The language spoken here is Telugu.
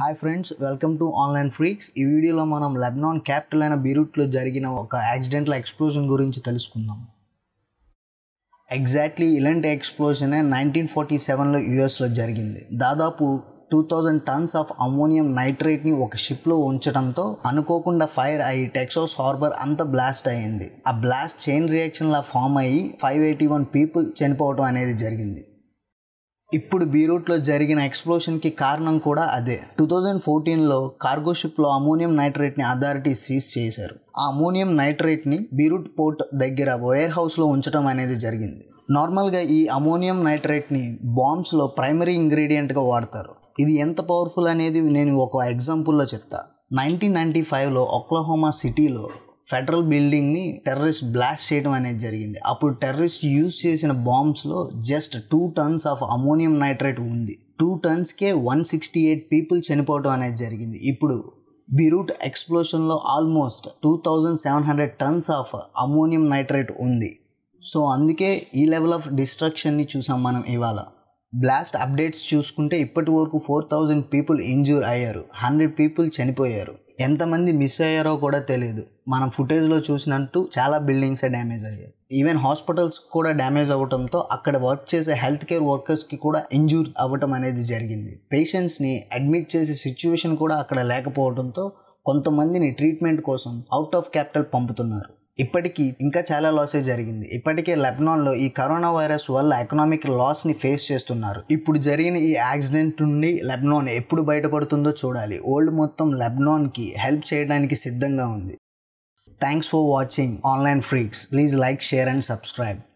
hi friends welcome to online freaks ఈ వీడియోలో మనం లెబ్నాన్ క్యాపిటల్ అయిన బీరూట్లో జరిగిన ఒక యాక్సిడెంట్ల ఎక్స్ప్లోజన్ గురించి తెలుసుకుందాం ఎగ్జాక్ట్లీ ఇలాంటి ఎక్స్ప్లోజనే నైన్టీన్ ఫార్టీ సెవెన్లో యుఎస్లో జరిగింది దాదాపు two thousand tons of ammonium నైట్రేట్ని ఒక షిప్లో ఉంచడంతో అనుకోకుండా ఫైర్ అయ్యి టెక్సాస్ హార్బర్ అంత బ్లాస్ట్ అయ్యింది ఆ బ్లాస్ట్ చైన్ రియాక్షన్లా ఫామ్ అయ్యి ఫైవ్ ఎయిటీ వన్ పీపుల్ చనిపోవటం అనేది జరిగింది ఇప్పుడు బీరూట్లో జరిగిన ఎక్స్ప్లోషన్కి కారణం కూడా అదే టూ థౌజండ్ ఫోర్టీన్లో కార్గో షిప్లో అమోనియం నైట్రేట్ని అథారిటీ సీజ్ చేశారు ఆ అమోనియం నైట్రేట్ని బీరూట్ పోర్ట్ దగ్గర వేర్ హౌస్లో ఉంచడం అనేది జరిగింది నార్మల్గా ఈ అమోనియం నైట్రేట్ని బాంబ్స్లో ప్రైమరీ ఇంగ్రీడియంట్గా వాడతారు ఇది ఎంత పవర్ఫుల్ అనేది నేను ఒక ఎగ్జాంపుల్లో చెప్తా నైన్టీన్ నైంటీ ఫైవ్లో ఒక్లహోమా సిటీలో ఫెడరల్ బిల్డింగ్ని టెర్రరిస్ట్ బ్లాస్ట్ చేయడం అనేది జరిగింది అప్పుడు టెర్రరిస్ట్ యూజ్ చేసిన బాంబ్స్లో just two tons of ammonium nitrate ఉంది టూ టన్స్కే వన్ సిక్స్టీ ఎయిట్ పీపుల్ చనిపోవడం అనేది జరిగింది ఇప్పుడు బిరూట్ ఎక్స్ప్లోషన్లో almost two thousand seven hundred tons of ammonium nitrate ఉంది సో అందుకే ఈ లెవెల్ ఆఫ్ డిస్ట్రక్షన్ని చూసాం మనం ఇవాళ బ్లాస్ట్ అప్డేట్స్ చూసుకుంటే ఇప్పటి వరకు ఫోర్ థౌజండ్ పీపుల్ ఇంజూర్ అయ్యారు హండ్రెడ్ పీపుల్ చనిపోయారు ఎంతమంది మిస్ అయ్యారో కూడా తెలియదు మనం ఫుటేజ్లో చూసినట్టు చాలా బిల్డింగ్సే డ్యామేజ్ అయ్యాయి ఈవెన్ హాస్పిటల్స్ కూడా డ్యామేజ్ అవ్వడంతో అక్కడ వర్క్ చేసే హెల్త్ కేర్ వర్కర్స్కి కూడా ఇంజూర్ అవ్వటం అనేది జరిగింది పేషెంట్స్ని అడ్మిట్ చేసే సిచ్యువేషన్ కూడా అక్కడ లేకపోవడంతో కొంతమందిని ట్రీట్మెంట్ కోసం అవుట్ ఆఫ్ క్యాపిటల్ పంపుతున్నారు ఇప్పటికీ ఇంకా చాలా లాసే జరిగింది ఇప్పటికే లెబనాన్లో ఈ కరోనా వైరస్ వల్ల ఎకనామిక్ లాస్ని ఫేస్ చేస్తున్నారు ఇప్పుడు జరిగిన ఈ యాక్సిడెంట్ నుండి లెబ్నాన్ ఎప్పుడు బయటపడుతుందో చూడాలి ఓల్డ్ మొత్తం లెబ్నాన్కి హెల్ప్ చేయడానికి సిద్ధంగా ఉంది thanks for watching online freaks please like share and subscribe